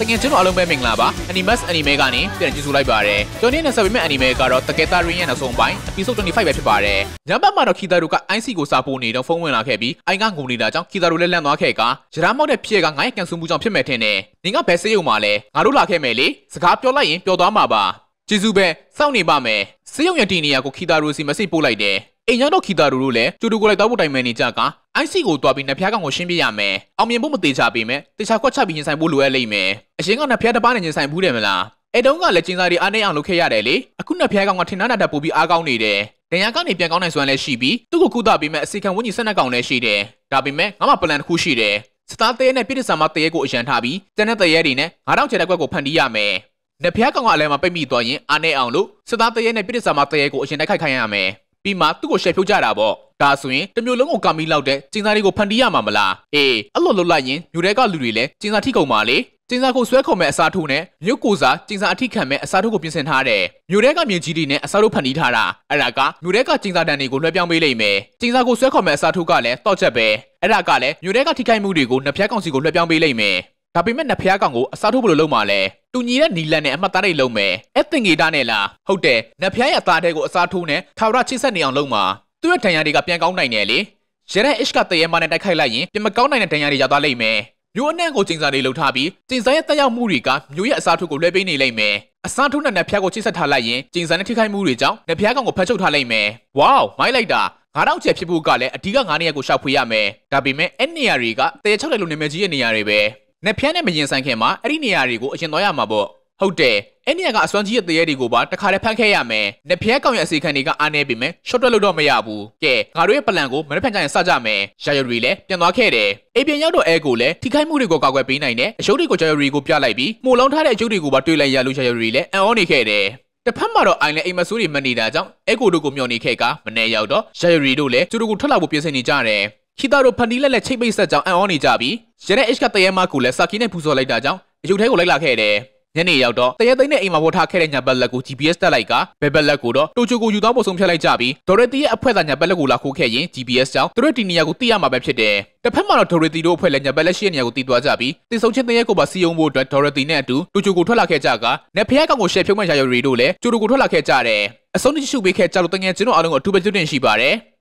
တကယ်ကျွန်တော်အားလုံးပဲမင်္ဂလာပါ Animax Anime ကနေပြန်ကြည့်စုလိုက်ပါရယ်ကျွန်တော်နဲ့ဆက်ပေးမယ့် Anime ကတော့တကယ်တာရင်းရဲ့နောက်ဆုံးပိုင်း Episode 25ပဲဖြစ်ပါတယ်ညဘက်မှာတော့ခီတာတို့က IC ကိုစာပို့နေတော့ဖုန်းဝင်လာခဲ့ပြီးအိုင်ကငုံနေတာကြောင့်ခီတာတို့လည်းလန့်သွားခဲ့ကရတားမောက်တဲ့ဖြစ်ကငါရဲ့ကန်ဆူမှုကြောင့်ဖြစ်မဲ့ထင်တယ်နင်ကဘယ်စေးုံမှာလဲငါတို့လာခဲ့မယ်လေစကားပြောလိုက်ရင်ပြောသွားမှာပါကျေးဇူးပဲစောင့်နေပါမယ်စေးုံရဲ့ဒီနေရာကိုခီတာတို့စီမက်ဆေ့ပို့လိုက်တယ်အိမ်ရောက်တော့ခီတာတို့တို့လည်းကျူတူကိုလိုက်တောက်ဖို့တိုင်မယ်နေကြက IC ကိုတွားပြီးနှစ်ဖျားကောင်ကိုရှင်းပြရမယ်အောင်မြင်ဖို့မသေးချပေမဲ့တခြားကွက်ချပြီးရင်ဆိုင်ဖို့လိုအပ်လိမ့်မယ်အရင်ကနှစ်ဖျားတစ်ပါးနဲ့ရင်ဆိုင်ဘူးတယ်မလားအဲ့တုန်းကလက်ကျင်းစားတွေအားနေအောင်လုပ်ခဲ့ရတယ်လေအခုနှစ်ဖျားကောင်ကထင်တာတာပို့ပြီးအားကောင်းနေတယ်ဒဏ်ရာကနေပြန်ကောင်းနိုင်စွမ်းလည်းရှိပြီးသူ့ကိုကုသပေးမဲ့အစီခံဝန်းကြီးဆက်နှက်ကောင်လည်းရှိတယ်ဒါပေမဲ့ငါမှပလန်တစ်ခုရှိတယ်စသားတဲနဲ့ပြည်သူစာမတရဲကိုအရန်ထားပြီးတန်တဲ့တရဲတွေနဲ့9000ချဲတဲ့ကွက်ကိုဖန်တီးရမယ်။နှစ်ဖျားကောင်ကအလဲမှာပိတ်မိသွားရင်အားနေအောင်လို့စသားတရဲနဲ့ပြည်သူစာမတရဲကိုအရင်တိုက်ခိုက်ခိုင်းရမယ်။ပြီးမှသူ့ကိုရှယ်ဖြုတ်ကြတာပေါ့ဒါဆိုရင်တမျိုးလုံးကိုကာမီလောက်တဲ့ကျင်းသားတွေကိုဖန်တီးရမှာမလားအေးအဲ့လိုလှုပ်လိုက်ရင်မြို့တဲကလူတွေလည်းကျင်းသားထိကုန်ပါလေကျင်းစာကိုဆွဲခေါ်မဲ့အစားထိုးနဲ့မြို့ကိုစာကျင်းစာအထိခံမဲ့အစားထိုးကိုပြင်ဆင်ထားတယ်။မြို့ထဲကမြေကြီးတွေနဲ့အစားထိုးဖန်တီးထားတာ။အဲ့ဒါကမြို့ထဲကကျင်းစာတန်တွေကိုလွှဲပြောင်းပေးလိုက်မယ်။ကျင်းစာကိုဆွဲခေါ်မဲ့အစားထိုးကလည်းတောက်ချက်ပဲ။အဲ့ဒါကလည်းမြို့ထဲကထိခိုက်မှုတွေကိုနှစ်ဖက်ကောင်စီကိုလွှဲပြောင်းပေးလိုက်မယ်။ဒါပေမဲ့နှစ်ဖျားကောင်ကိုအစားထိုးဘယ်လိုလုပ်မှာလဲတူညီတဲ့နီလန်နဲ့အမှတ်သားတွေလုံးမယ်အဲ့တင်ဂေတာနဲ့လားဟုတ်တယ်နှစ်ဖျားရဲ့အသားတွေကိုအစားထိုးနဲ့ထာဝရချစ်ဆက်နေအောင်လုပ်မှာသူရဲ့ဒဏ်ရာတွေကပြန်ကောင်းနိုင်တယ်လေရတဲ့ H ကတရေမနဲ့တိုက်ခိုက်လိုက်ရင်ပြန်မကောင်းနိုင်တဲ့ဒဏ်ရာတွေရသွားလိမ့်မယ်မျိုးအနှံ့ကိုကျင်းစာတွေလှုပ်ထားပြီးကျင်းစာရဲ့တက်ရောက်မှုတွေကမျိုးရဲ့အစားထိုးကိုလွှဲပေးနေလိမ့်မယ်အစားထိုးနဲ့နှစ်ဖျားကိုချိတ်ဆက်ထားလိုက်ရင်ကျင်းစာနဲ့ထိခိုက်မှုတွေကြောင့်နှစ်ဖျားကောင်ကိုဖတ်ချုပ်ထားလိုက်မယ်ဝေါမိုက်လိုက်တာ9000ကျက်ဖြစ်ဖို့ကလည်းအဓိက9နေရာကိုရှောက်ဖွေရမယ်ဒါပေမဲ့အဲ့နေရာတွေကတရေ6လေလိုနာမည်ကြီးရဲ့နေရာတွေပဲနက်ဖျန်းနဲ့မရင်ဆိုင်ခင်မှာအဲ့ဒီနေရာတွေကိုအရှင်တော်ရမှာပေါ့ဟုတ်တယ်အဲ့နေရာကအစွမ်းကြီးရဲ့တရေတွေကိုပါတခါတည်းဖမ်းခဲ့ရမယ်။နဖျဲကောင်ရဲ့အစီခံတွေကအားနေပြီမယ်။ short တွက်လို့တော့မရဘူး။ကဲငါတို့ရဲ့ပလန်ကိုမနေ့ဖန်ကြရင်စကြမယ်။ရာယရီလည်းပြန်သွားခဲ့တယ်။အိမ်ပြန်ရောက်တော့အဲကိုလည်းထိခိုက်မှုတွေကိုကာကွယ်ပေးနိုင်တယ်။အယုတ်တွေကိုရာယရီကိုပြလိုက်ပြီးမှုလောင်းထားတဲ့အယုတ်တွေကိုပါတွေ့လိုက်ရလို့ရာယရီလည်းအံ့ဩနေခဲ့တယ်။တစ်ဖက်မှာတော့အိုင်လည်းအိမ်မဆိုးတွေမနေတာကြောင့်အဲကိုတို့ကိုမျှော်နေခဲ့ကမနေရောက်တော့ရာယရီတို့လည်းသူတို့ကိုထွက်လာဖို့ပြင်ဆင်နေကြတယ်။ခီတာတို့ဖန်တီလက်လက်ချိတ်ပိတ်ဆက်ကြောင်းအံ့ဩနေကြပြီးရတဲ့ H ကတရဲမကိုလည်းစာကီနဲ့ပူဇော်လိုက်တာကြောင့်အယုတ်ထဲကိုလိုက်လာခဲ့တယ်ညနေရောက်တော့တရဲသိန်းနဲ့အိမ်မှာဝတ်ထားခဲ့တဲ့ညာဘက်လက်ကို GPS တက်လိုက်ကာဘယ်ဘက်လက်ကိုတော့တိုချိုကိုယူသွားပုံဆုံးဖြတ်လိုက်ကြပြီးဒေါ်ရတီရဲ့အဖွဲ့သားညာဘက်လက်ကိုလာခိုးခဲ့ရင် GPS ကြောင့်သူတို့ဒီနေရာကိုသိရမှာပဲဖြစ်တယ်။တစ်ဖက်မှာတော့ဒေါ်ရတီတို့အဖွဲ့လက်ညာဘက်လက်ရှိတဲ့နေရာကိုသိသွားကြပြီးတင်ဆုံချင်းတရဲကိုပါစီယုံဖို့အတွက်ဒေါ်ရတီနဲ့အတူတိုချိုကိုထွက်လာခဲ့ကြကာနက်ဖျက်ကောင်ကိုရှယ်ဖြုံးမဲ့ရာရီတို့လည်းတိုချိုကိုထွက်လာခဲ့ကြတယ်။အဆုံးထိရှုပေးခဲ့ကြလို့တငယ်ချင်းတို့အားလုံးကိုအထူးပဲကျွတ်တင်ရှိပါတယ်။